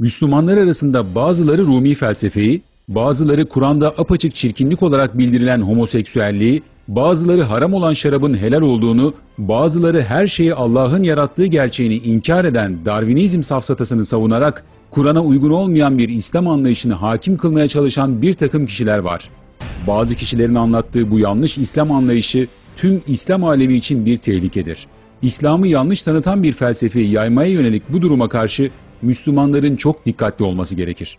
Müslümanlar arasında bazıları Rumi felsefeyi, bazıları Kur'an'da apaçık çirkinlik olarak bildirilen homoseksüelliği, bazıları haram olan şarabın helal olduğunu, bazıları her şeyi Allah'ın yarattığı gerçeğini inkar eden Darwinizm safsatasını savunarak Kur'an'a uygun olmayan bir İslam anlayışını hakim kılmaya çalışan bir takım kişiler var. Bazı kişilerin anlattığı bu yanlış İslam anlayışı tüm İslam alemi için bir tehlikedir. İslam'ı yanlış tanıtan bir felsefeyi yaymaya yönelik bu duruma karşı Müslümanların çok dikkatli olması gerekir.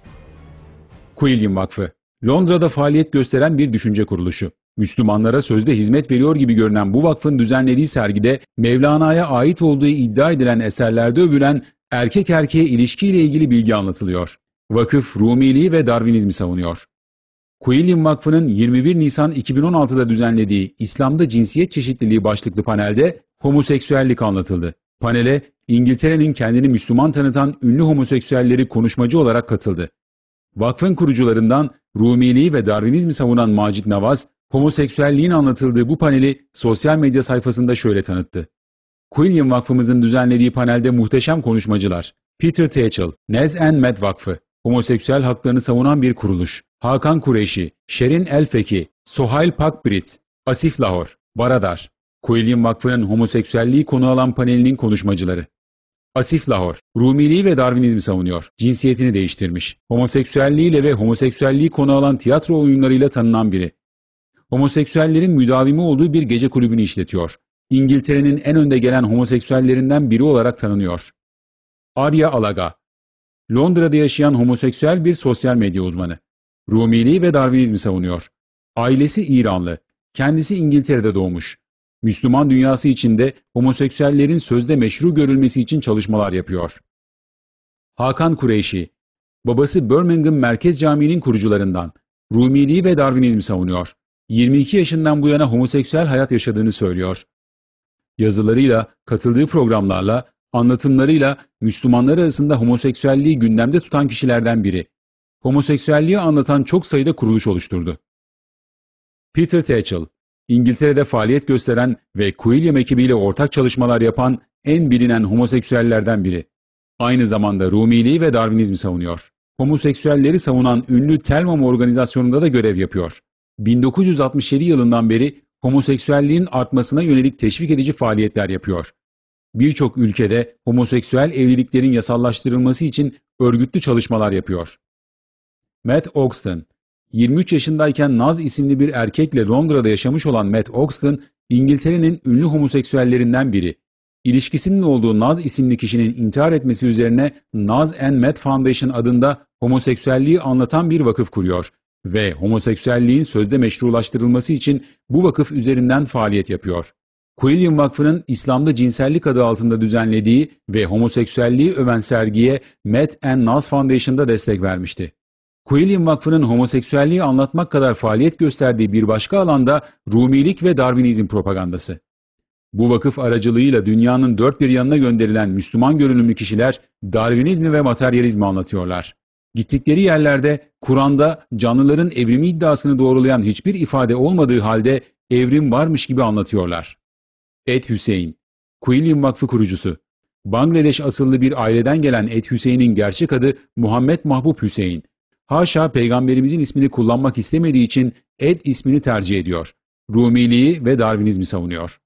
Quilliam Vakfı Londra'da faaliyet gösteren bir düşünce kuruluşu. Müslümanlara sözde hizmet veriyor gibi görünen bu vakfın düzenlediği sergide Mevlana'ya ait olduğu iddia edilen eserlerde övülen erkek erkeğe ilişkiyle ilgili bilgi anlatılıyor. Vakıf Rumiliği ve Darwinizmi savunuyor. Quilliam Vakfı'nın 21 Nisan 2016'da düzenlediği İslam'da cinsiyet çeşitliliği başlıklı panelde homoseksüellik anlatıldı. Panele İngiltere'nin kendini Müslüman tanıtan ünlü homoseksüelleri konuşmacı olarak katıldı. Vakfın kurucularından Rumiliği ve Darwinizmi savunan Macit Navaz, homoseksüelliğin anlatıldığı bu paneli sosyal medya sayfasında şöyle tanıttı. Quillian Vakfımızın düzenlediği panelde muhteşem konuşmacılar. Peter Tatchell, Nez and Med Vakfı, homoseksüel haklarını savunan bir kuruluş. Hakan Kureyşi, Şerin Elfeki, Sohail Pakbrit, Asif Lahor, Baradar, Kuelin Vakfı'nın homoseksüelliği konu alan panelinin konuşmacıları. Asif Lahor, Rumiliği ve Darwinizmi savunuyor. Cinsiyetini değiştirmiş. Homoseksüelliğiyle ve homoseksüelliği konu alan tiyatro oyunlarıyla tanınan biri. Homoseksüellerin müdavimi olduğu bir gece kulübünü işletiyor. İngiltere'nin en önde gelen homoseksüellerinden biri olarak tanınıyor. Arya Alaga, Londra'da yaşayan homoseksüel bir sosyal medya uzmanı. Rumiliği ve Darwinizmi savunuyor. Ailesi İranlı. Kendisi İngiltere'de doğmuş. Müslüman dünyası içinde homoseksüellerin sözde meşru görülmesi için çalışmalar yapıyor. Hakan Kureyşi, babası Birmingham Merkez Camii'nin kurucularından, Rumiliği ve Darwinizmi savunuyor. 22 yaşından bu yana homoseksüel hayat yaşadığını söylüyor. Yazılarıyla, katıldığı programlarla, anlatımlarıyla Müslümanlar arasında homoseksüelliği gündemde tutan kişilerden biri. Homoseksüelliği anlatan çok sayıda kuruluş oluşturdu. Peter Tatchell İngiltere'de faaliyet gösteren ve Quilliam ekibiyle ortak çalışmalar yapan en bilinen homoseksüellerden biri. Aynı zamanda Rumiliği ve Darwinizmi savunuyor. Homoseksüelleri savunan ünlü Telmam organizasyonunda da görev yapıyor. 1967 yılından beri homoseksüelliğin artmasına yönelik teşvik edici faaliyetler yapıyor. Birçok ülkede homoseksüel evliliklerin yasallaştırılması için örgütlü çalışmalar yapıyor. Matt Oxton 23 yaşındayken Naz isimli bir erkekle Londra'da yaşamış olan Matt Oxton, İngiltere'nin ünlü homoseksüellerinden biri. İlişkisinin olduğu Naz isimli kişinin intihar etmesi üzerine Naz and Matt Foundation adında homoseksüelliği anlatan bir vakıf kuruyor ve homoseksüelliğin sözde meşrulaştırılması için bu vakıf üzerinden faaliyet yapıyor. Quilliam Vakfı'nın İslam'da cinsellik adı altında düzenlediği ve homoseksüelliği öven sergiye Matt and Naz Foundation'da destek vermişti. Quilliam Vakfı'nın homoseksüelliği anlatmak kadar faaliyet gösterdiği bir başka alanda Rumilik ve Darwinizm propagandası. Bu vakıf aracılığıyla dünyanın dört bir yanına gönderilen Müslüman görünümlü kişiler Darwinizmi ve materyalizmi anlatıyorlar. Gittikleri yerlerde Kur'an'da canlıların evrimi iddiasını doğrulayan hiçbir ifade olmadığı halde evrim varmış gibi anlatıyorlar. Ed Hüseyin, Quilliam Vakfı kurucusu. Bangladeş asıllı bir aileden gelen Ed Hüseyin'in gerçek adı Muhammed Mahbub Hüseyin haşa peygamberimizin ismini kullanmak istemediği için Ed ismini tercih ediyor. Rumiliği ve Darwinizmi savunuyor.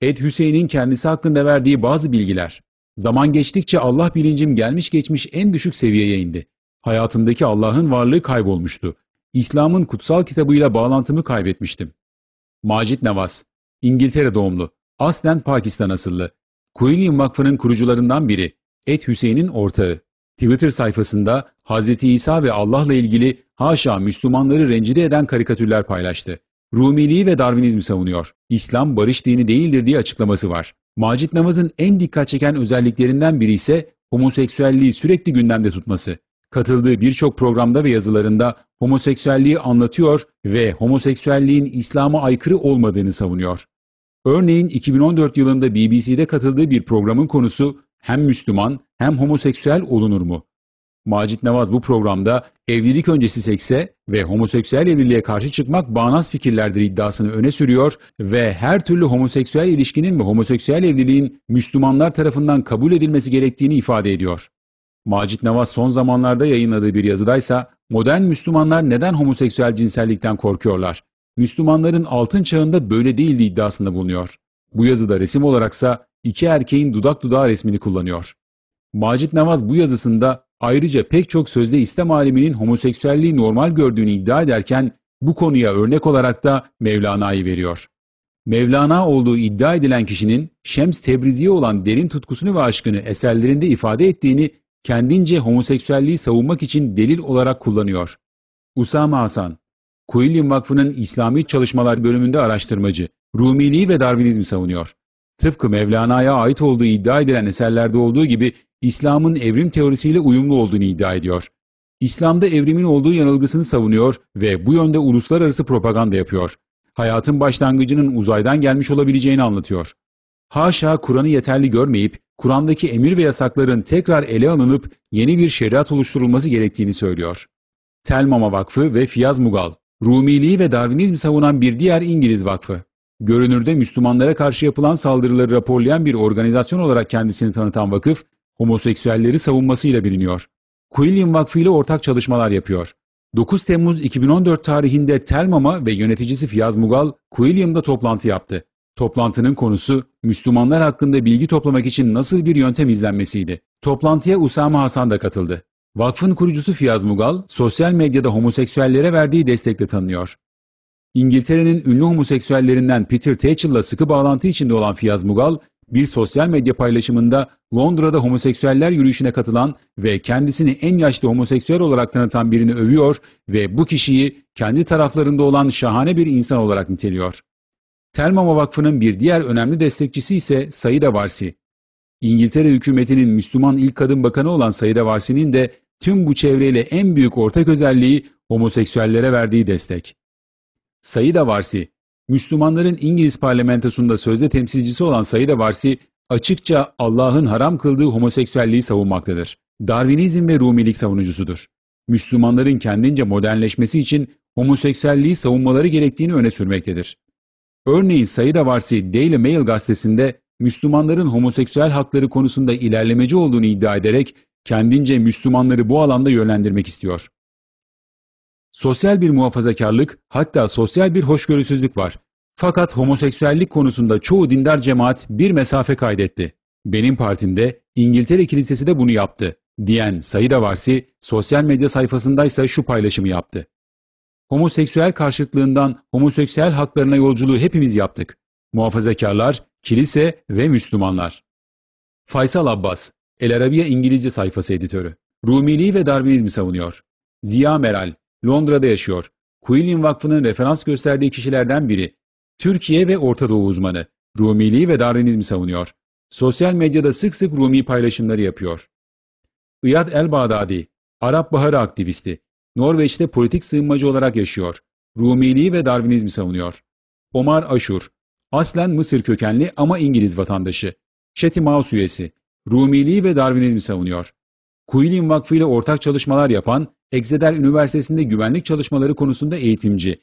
Ed Hüseyin'in kendisi hakkında verdiği bazı bilgiler. Zaman geçtikçe Allah bilincim gelmiş geçmiş en düşük seviyeye indi. Hayatımdaki Allah'ın varlığı kaybolmuştu. İslam'ın kutsal kitabıyla bağlantımı kaybetmiştim. Macit Nevas, İngiltere doğumlu, aslen Pakistan asıllı. Kuyuni Vakfı'nın kurucularından biri, Ed Hüseyin'in ortağı. Twitter sayfasında Hz. İsa ve Allah'la ilgili haşa Müslümanları rencide eden karikatürler paylaştı. Rumiliği ve Darwinizmi savunuyor. İslam barış dini değildir diye açıklaması var. Macit Namaz'ın en dikkat çeken özelliklerinden biri ise homoseksüelliği sürekli gündemde tutması. Katıldığı birçok programda ve yazılarında homoseksüelliği anlatıyor ve homoseksüelliğin İslam'a aykırı olmadığını savunuyor. Örneğin 2014 yılında BBC'de katıldığı bir programın konusu hem Müslüman hem homoseksüel olunur mu? Macit Navaz bu programda evlilik öncesi sekse ve homoseksüel evliliğe karşı çıkmak bağnaz fikirlerdir iddiasını öne sürüyor ve her türlü homoseksüel ilişkinin ve homoseksüel evliliğin Müslümanlar tarafından kabul edilmesi gerektiğini ifade ediyor. Macit Navas son zamanlarda yayınladığı bir yazıdaysa modern Müslümanlar neden homoseksüel cinsellikten korkuyorlar? Müslümanların altın çağında böyle değildi iddiasında bulunuyor. Bu yazıda resim olaraksa iki erkeğin dudak dudağı resmini kullanıyor. Macit Navaz bu yazısında ayrıca pek çok sözde İslam aleminin homoseksüelliği normal gördüğünü iddia ederken bu konuya örnek olarak da Mevlana'yı veriyor. Mevlana olduğu iddia edilen kişinin Şems Tebrizi'ye olan derin tutkusunu ve aşkını eserlerinde ifade ettiğini kendince homoseksüelliği savunmak için delil olarak kullanıyor. Usama Hasan, Kuilin Vakfı'nın İslami Çalışmalar bölümünde araştırmacı, Rumiliği ve Darwinizmi savunuyor tıpkı Mevlana'ya ait olduğu iddia edilen eserlerde olduğu gibi İslam'ın evrim teorisiyle uyumlu olduğunu iddia ediyor. İslam'da evrimin olduğu yanılgısını savunuyor ve bu yönde uluslararası propaganda yapıyor. Hayatın başlangıcının uzaydan gelmiş olabileceğini anlatıyor. Haşa Kur'an'ı yeterli görmeyip, Kur'an'daki emir ve yasakların tekrar ele alınıp yeni bir şeriat oluşturulması gerektiğini söylüyor. Telmama Vakfı ve Fiyaz Mugal, Rumiliği ve Darwinizmi savunan bir diğer İngiliz vakfı. Görünürde Müslümanlara karşı yapılan saldırıları raporlayan bir organizasyon olarak kendisini tanıtan vakıf, homoseksüelleri savunmasıyla biliniyor. Quillian Vakfı ile ortak çalışmalar yapıyor. 9 Temmuz 2014 tarihinde Telmama ve yöneticisi Fiyaz Mugal, Quilliam'da toplantı yaptı. Toplantının konusu, Müslümanlar hakkında bilgi toplamak için nasıl bir yöntem izlenmesiydi. Toplantıya Usama Hasan da katıldı. Vakfın kurucusu Fiyaz Mugal, sosyal medyada homoseksüellere verdiği destekle tanınıyor. İngiltere'nin ünlü homoseksüellerinden Peter Tatchel'la sıkı bağlantı içinde olan Fiyaz Mugal, bir sosyal medya paylaşımında Londra'da homoseksüeller yürüyüşüne katılan ve kendisini en yaşlı homoseksüel olarak tanıtan birini övüyor ve bu kişiyi kendi taraflarında olan şahane bir insan olarak niteliyor. Telmama Vakfı'nın bir diğer önemli destekçisi ise Saida Varsi. İngiltere hükümetinin Müslüman ilk kadın bakanı olan Saida Varsi'nin de tüm bu çevreyle en büyük ortak özelliği homoseksüellere verdiği destek. Sayıda Varsi, Müslümanların İngiliz parlamentosunda sözde temsilcisi olan Sayıda Varsi, açıkça Allah'ın haram kıldığı homoseksüelliği savunmaktadır. Darwinizm ve Rumilik savunucusudur. Müslümanların kendince modernleşmesi için homoseksüelliği savunmaları gerektiğini öne sürmektedir. Örneğin Sayıda Varsi Daily Mail gazetesinde Müslümanların homoseksüel hakları konusunda ilerlemeci olduğunu iddia ederek kendince Müslümanları bu alanda yönlendirmek istiyor sosyal bir muhafazakarlık hatta sosyal bir hoşgörüsüzlük var. Fakat homoseksüellik konusunda çoğu dindar cemaat bir mesafe kaydetti. Benim partimde İngiltere Kilisesi de bunu yaptı diyen Said Varsi sosyal medya sayfasındaysa şu paylaşımı yaptı. Homoseksüel karşıtlığından homoseksüel haklarına yolculuğu hepimiz yaptık. Muhafazakarlar, kilise ve Müslümanlar. Faysal Abbas, El Arabiya İngilizce sayfası editörü. Rumiliği ve Darwinizmi savunuyor. Ziya Meral, Londra'da yaşıyor. Quillian Vakfı'nın referans gösterdiği kişilerden biri. Türkiye ve Orta Doğu uzmanı. Rumiliği ve Darwinizmi savunuyor. Sosyal medyada sık sık Rumi paylaşımları yapıyor. Iyad el-Bağdadi, Arap Baharı aktivisti. Norveç'te politik sığınmacı olarak yaşıyor. Rumiliği ve Darwinizmi savunuyor. Omar Aşur, aslen Mısır kökenli ama İngiliz vatandaşı. Chatham House üyesi. Rumiliği ve Darwinizmi savunuyor. Kuilin Vakfı ile ortak çalışmalar yapan Exeter Üniversitesi'nde güvenlik çalışmaları konusunda eğitimci.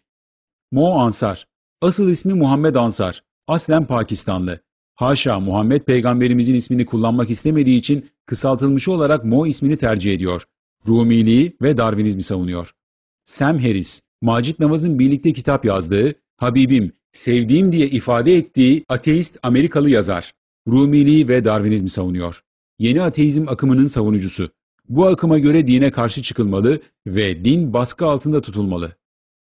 Mo Ansar, asıl ismi Muhammed Ansar, aslen Pakistanlı. Haşa Muhammed peygamberimizin ismini kullanmak istemediği için kısaltılmış olarak Mo ismini tercih ediyor. Rumiliği ve Darwinizmi savunuyor. Sam Harris, Macit Namaz'ın birlikte kitap yazdığı, Habibim, sevdiğim diye ifade ettiği ateist Amerikalı yazar. Rumiliği ve Darwinizmi savunuyor. Yeni ateizm akımının savunucusu. Bu akıma göre dine karşı çıkılmalı ve din baskı altında tutulmalı.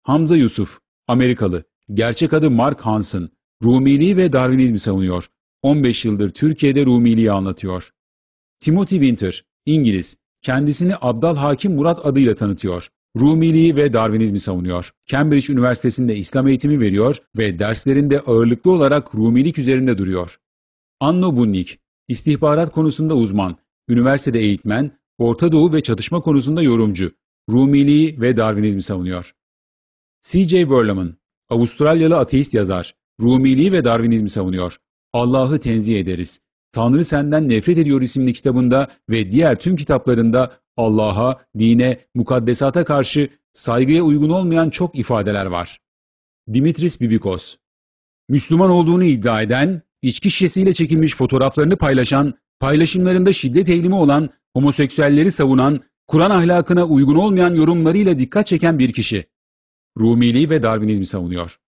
Hamza Yusuf, Amerikalı, gerçek adı Mark Hansen, Rumiliği ve Darwinizmi savunuyor. 15 yıldır Türkiye'de Rumiliği anlatıyor. Timothy Winter, İngiliz, kendisini Abdal Hakim Murat adıyla tanıtıyor. Rumiliği ve Darwinizmi savunuyor. Cambridge Üniversitesi'nde İslam eğitimi veriyor ve derslerinde ağırlıklı olarak Rumilik üzerinde duruyor. Anno Bunnik, istihbarat konusunda uzman, üniversitede eğitmen, Orta Doğu ve çatışma konusunda yorumcu, Rumiliği ve Darwinizmi savunuyor. C.J. Verlaman, Avustralyalı ateist yazar, Rumiliği ve Darwinizmi savunuyor. Allah'ı tenzih ederiz. Tanrı Senden Nefret Ediyor isimli kitabında ve diğer tüm kitaplarında Allah'a, dine, mukaddesata karşı saygıya uygun olmayan çok ifadeler var. Dimitris Bibikos Müslüman olduğunu iddia eden, içki şişesiyle çekilmiş fotoğraflarını paylaşan paylaşımlarında şiddet eğilimi olan, homoseksüelleri savunan, Kur'an ahlakına uygun olmayan yorumlarıyla dikkat çeken bir kişi. Rumiliği ve Darwinizmi savunuyor.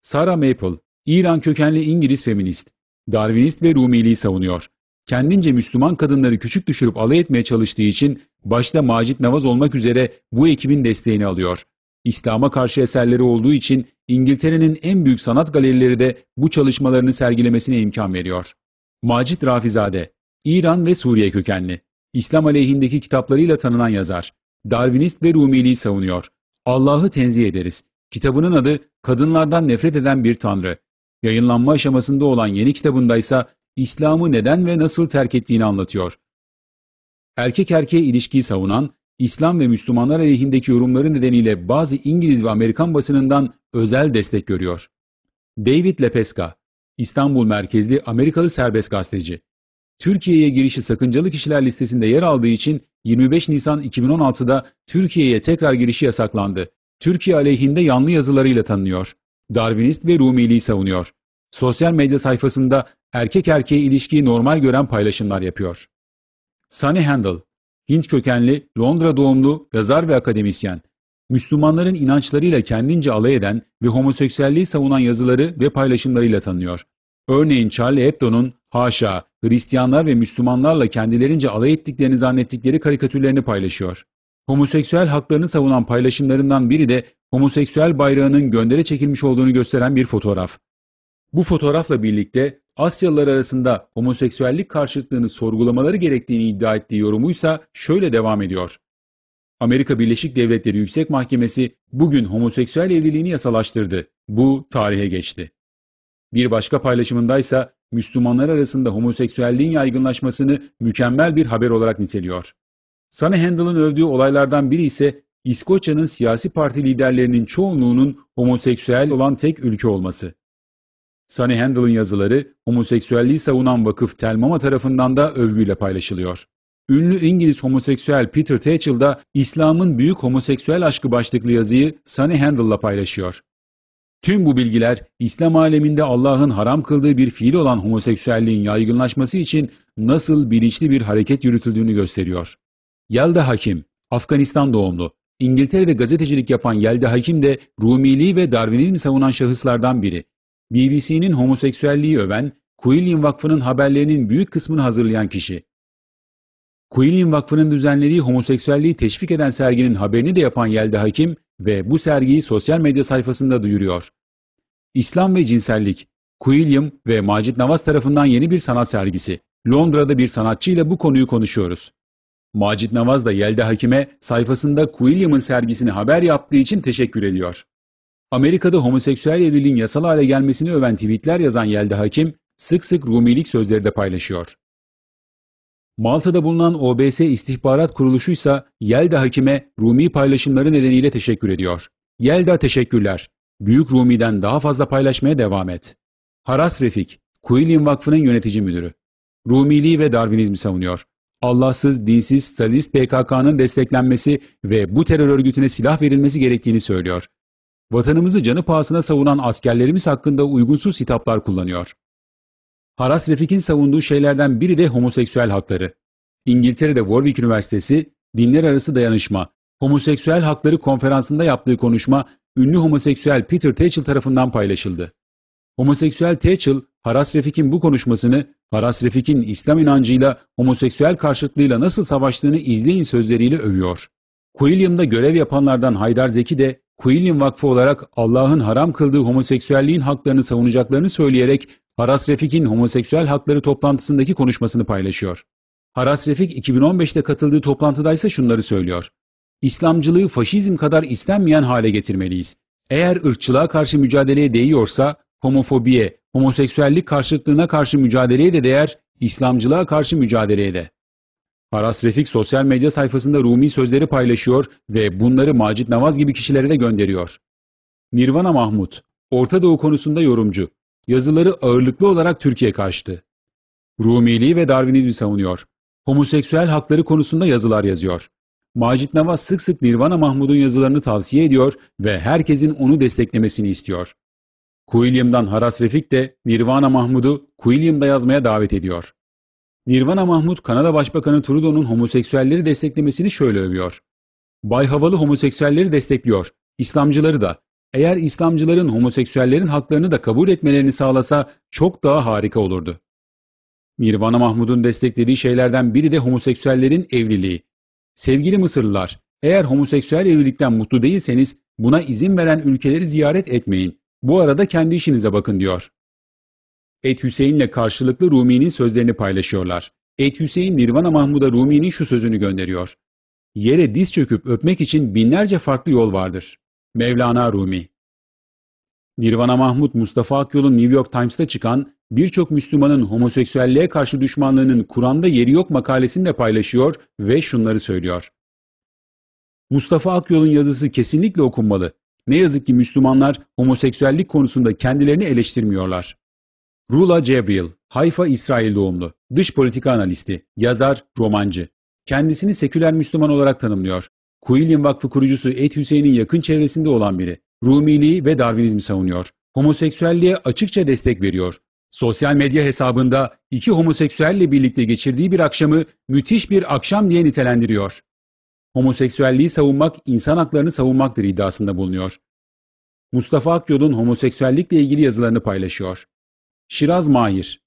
Sarah Maple, İran kökenli İngiliz feminist, Darwinist ve Rumiliği savunuyor. Kendince Müslüman kadınları küçük düşürüp alay etmeye çalıştığı için başta Macit Navaz olmak üzere bu ekibin desteğini alıyor. İslam'a karşı eserleri olduğu için İngiltere'nin en büyük sanat galerileri de bu çalışmalarını sergilemesine imkan veriyor. Macit Rafizade, İran ve Suriye kökenli. İslam aleyhindeki kitaplarıyla tanınan yazar. Darwinist ve Rumiliği savunuyor. Allah'ı tenzih ederiz. Kitabının adı Kadınlardan Nefret Eden Bir Tanrı. Yayınlanma aşamasında olan yeni kitabında ise İslam'ı neden ve nasıl terk ettiğini anlatıyor. Erkek erkeğe ilişkiyi savunan, İslam ve Müslümanlar aleyhindeki yorumları nedeniyle bazı İngiliz ve Amerikan basınından özel destek görüyor. David Lepeska İstanbul merkezli Amerikalı serbest gazeteci. Türkiye'ye girişi sakıncalı kişiler listesinde yer aldığı için 25 Nisan 2016'da Türkiye'ye tekrar girişi yasaklandı. Türkiye aleyhinde yanlı yazılarıyla tanınıyor. Darwinist ve Rumiliği savunuyor. Sosyal medya sayfasında erkek erkeğe ilişkiyi normal gören paylaşımlar yapıyor. Sunny Handel, Hint kökenli, Londra doğumlu yazar ve akademisyen. Müslümanların inançlarıyla kendince alay eden ve homoseksüelliği savunan yazıları ve paylaşımlarıyla tanınıyor. Örneğin Charlie Hebdo'nun haşa Hristiyanlar ve Müslümanlarla kendilerince alay ettiklerini zannettikleri karikatürlerini paylaşıyor. Homoseksüel haklarını savunan paylaşımlarından biri de homoseksüel bayrağının göndere çekilmiş olduğunu gösteren bir fotoğraf. Bu fotoğrafla birlikte Asyalılar arasında homoseksüellik karşıtlığını sorgulamaları gerektiğini iddia ettiği yorumuysa şöyle devam ediyor. Amerika Birleşik Devletleri Yüksek Mahkemesi bugün homoseksüel evliliğini yasalaştırdı. Bu tarihe geçti. Bir başka paylaşımındaysa Müslümanlar arasında homoseksüelliğin yaygınlaşmasını mükemmel bir haber olarak niteliyor. Sunny Handel'ın övdüğü olaylardan biri ise İskoçya'nın siyasi parti liderlerinin çoğunluğunun homoseksüel olan tek ülke olması. Sunny Handel'ın yazıları homoseksüelliği savunan vakıf Telmama tarafından da övgüyle paylaşılıyor. Ünlü İngiliz homoseksüel Peter Tatchell da İslam'ın büyük homoseksüel aşkı başlıklı yazıyı Sunny Handel'la paylaşıyor. Tüm bu bilgiler İslam aleminde Allah'ın haram kıldığı bir fiil olan homoseksüelliğin yaygınlaşması için nasıl bilinçli bir hareket yürütüldüğünü gösteriyor. Yelda Hakim, Afganistan doğumlu, İngiltere'de gazetecilik yapan Yelda Hakim de Rumiliği ve Darwinizmi savunan şahıslardan biri. BBC'nin homoseksüelliği öven, Quillian Vakfı'nın haberlerinin büyük kısmını hazırlayan kişi. Quillian Vakfı'nın düzenlediği homoseksüelliği teşvik eden serginin haberini de yapan Yelda Hakim ve bu sergiyi sosyal medya sayfasında duyuruyor. İslam ve Cinsellik, Quilliam ve Macit Navas tarafından yeni bir sanat sergisi. Londra'da bir sanatçıyla bu konuyu konuşuyoruz. Macit Navaz da Yelda Hakim'e sayfasında Quilliam'ın sergisini haber yaptığı için teşekkür ediyor. Amerika'da homoseksüel evliliğin yasal hale gelmesini öven tweetler yazan Yelda Hakim, sık sık Rumilik sözleri de paylaşıyor. Malta'da bulunan OBS istihbarat ise Yelda Hakim'e Rumi paylaşımları nedeniyle teşekkür ediyor. Yelda teşekkürler. Büyük Rumi'den daha fazla paylaşmaya devam et. Haras Refik, Kuilin Vakfı'nın yönetici müdürü. Rumiliği ve Darwinizmi savunuyor. Allahsız, dinsiz, Stalinist PKK'nın desteklenmesi ve bu terör örgütüne silah verilmesi gerektiğini söylüyor. Vatanımızı canı pahasına savunan askerlerimiz hakkında uygunsuz hitaplar kullanıyor. Haras Refik'in savunduğu şeylerden biri de homoseksüel hakları. İngiltere'de Warwick Üniversitesi Dinler Arası Dayanışma Homoseksüel Hakları Konferansı'nda yaptığı konuşma ünlü homoseksüel Peter Tatchell tarafından paylaşıldı. Homoseksüel Tatchell, Haras Refik'in bu konuşmasını Haras Refik'in İslam inancıyla homoseksüel karşıtlığıyla nasıl savaştığını izleyin sözleriyle övüyor. Quilliam'da görev yapanlardan Haydar Zeki de Quilliam Vakfı olarak Allah'ın haram kıldığı homoseksüelliğin haklarını savunacaklarını söyleyerek Haras Refik'in homoseksüel hakları toplantısındaki konuşmasını paylaşıyor. Haras Refik 2015'te katıldığı toplantıdaysa şunları söylüyor. İslamcılığı faşizm kadar istenmeyen hale getirmeliyiz. Eğer ırkçılığa karşı mücadeleye değiyorsa homofobiye, homoseksüellik karşıtlığına karşı mücadeleye de değer, İslamcılığa karşı mücadeleye de. Haras Refik sosyal medya sayfasında Rumi sözleri paylaşıyor ve bunları Macit Navaz gibi kişilere de gönderiyor. Nirvana Mahmut, Orta Doğu konusunda yorumcu. Yazıları ağırlıklı olarak Türkiye karşıtı. Rumiliği ve Darwinizmi savunuyor. Homoseksüel hakları konusunda yazılar yazıyor. Macit Navas sık sık Nirvana Mahmud'un yazılarını tavsiye ediyor ve herkesin onu desteklemesini istiyor. Quilliam'dan Haras Refik de Nirvana Mahmud'u Quilliam'da yazmaya davet ediyor. Nirvana Mahmud, Kanada Başbakanı Trudeau'nun homoseksüelleri desteklemesini şöyle övüyor. Bay Havalı homoseksüelleri destekliyor, İslamcıları da, eğer İslamcıların homoseksüellerin haklarını da kabul etmelerini sağlasa çok daha harika olurdu. Nirvana Mahmud'un desteklediği şeylerden biri de homoseksüellerin evliliği. Sevgili Mısırlılar, eğer homoseksüel evlilikten mutlu değilseniz buna izin veren ülkeleri ziyaret etmeyin. Bu arada kendi işinize bakın diyor. Et Hüseyin'le karşılıklı Rumi'nin sözlerini paylaşıyorlar. Et Hüseyin Nirvana Mahmud'a Rumi'nin şu sözünü gönderiyor. Yere diz çöküp öpmek için binlerce farklı yol vardır. Mevlana Rumi Nirvana Mahmut Mustafa Akyol'un New York Times'ta çıkan birçok Müslümanın homoseksüelliğe karşı düşmanlığının Kur'an'da yeri yok makalesini de paylaşıyor ve şunları söylüyor. Mustafa Akyol'un yazısı kesinlikle okunmalı. Ne yazık ki Müslümanlar homoseksüellik konusunda kendilerini eleştirmiyorlar. Rula Cebril, Hayfa İsrail doğumlu, dış politika analisti, yazar, romancı. Kendisini seküler Müslüman olarak tanımlıyor. Kuilin Vakfı kurucusu Et Hüseyin'in yakın çevresinde olan biri, Rumiliği ve Darwinizmi savunuyor. Homoseksüelliğe açıkça destek veriyor. Sosyal medya hesabında iki homoseksüelle birlikte geçirdiği bir akşamı müthiş bir akşam diye nitelendiriyor. Homoseksüelliği savunmak insan haklarını savunmaktır iddiasında bulunuyor. Mustafa Akyol'un homoseksüellikle ilgili yazılarını paylaşıyor. Şiraz Mahir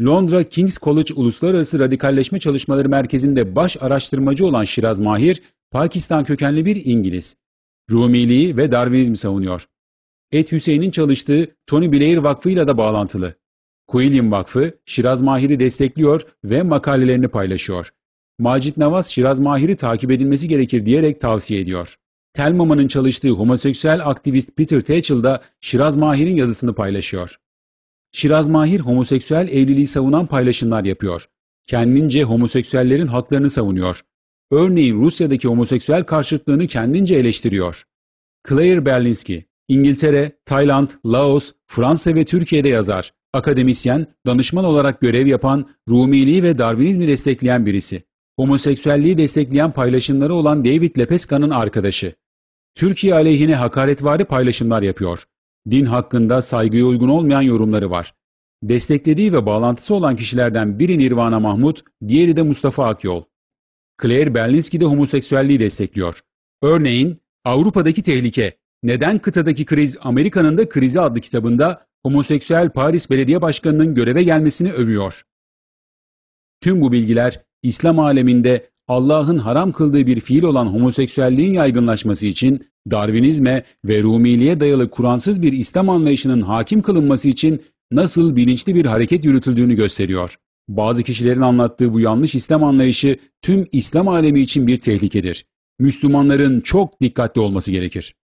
Londra King's College Uluslararası Radikalleşme Çalışmaları Merkezi'nde baş araştırmacı olan Şiraz Mahir, Pakistan kökenli bir İngiliz. Rumiliği ve Darwinizmi savunuyor. Et Hüseyin'in çalıştığı Tony Blair Vakfı ile de bağlantılı. Kuilim Vakfı, Şiraz Mahir'i destekliyor ve makalelerini paylaşıyor. Macit Navas, Şiraz Mahir'i takip edilmesi gerekir diyerek tavsiye ediyor. Telmama'nın çalıştığı homoseksüel aktivist Peter Tatchell da Şiraz Mahir'in yazısını paylaşıyor. Şiraz Mahir homoseksüel evliliği savunan paylaşımlar yapıyor. Kendince homoseksüellerin haklarını savunuyor örneğin Rusya'daki homoseksüel karşıtlığını kendince eleştiriyor. Claire Berlinski, İngiltere, Tayland, Laos, Fransa ve Türkiye'de yazar, akademisyen, danışman olarak görev yapan, Rumiliği ve Darwinizmi destekleyen birisi. Homoseksüelliği destekleyen paylaşımları olan David Lepeska'nın arkadaşı. Türkiye aleyhine hakaretvari paylaşımlar yapıyor. Din hakkında saygıya uygun olmayan yorumları var. Desteklediği ve bağlantısı olan kişilerden biri Nirvana Mahmut, diğeri de Mustafa Akyol. Claire Berlinski de homoseksüelliği destekliyor. Örneğin Avrupa'daki tehlike, neden kıtadaki kriz Amerika'nın da krizi adlı kitabında homoseksüel Paris Belediye Başkanı'nın göreve gelmesini övüyor. Tüm bu bilgiler İslam aleminde Allah'ın haram kıldığı bir fiil olan homoseksüelliğin yaygınlaşması için Darwinizme ve Rumiliğe dayalı Kur'ansız bir İslam anlayışının hakim kılınması için nasıl bilinçli bir hareket yürütüldüğünü gösteriyor. Bazı kişilerin anlattığı bu yanlış İslam anlayışı tüm İslam alemi için bir tehlikedir. Müslümanların çok dikkatli olması gerekir.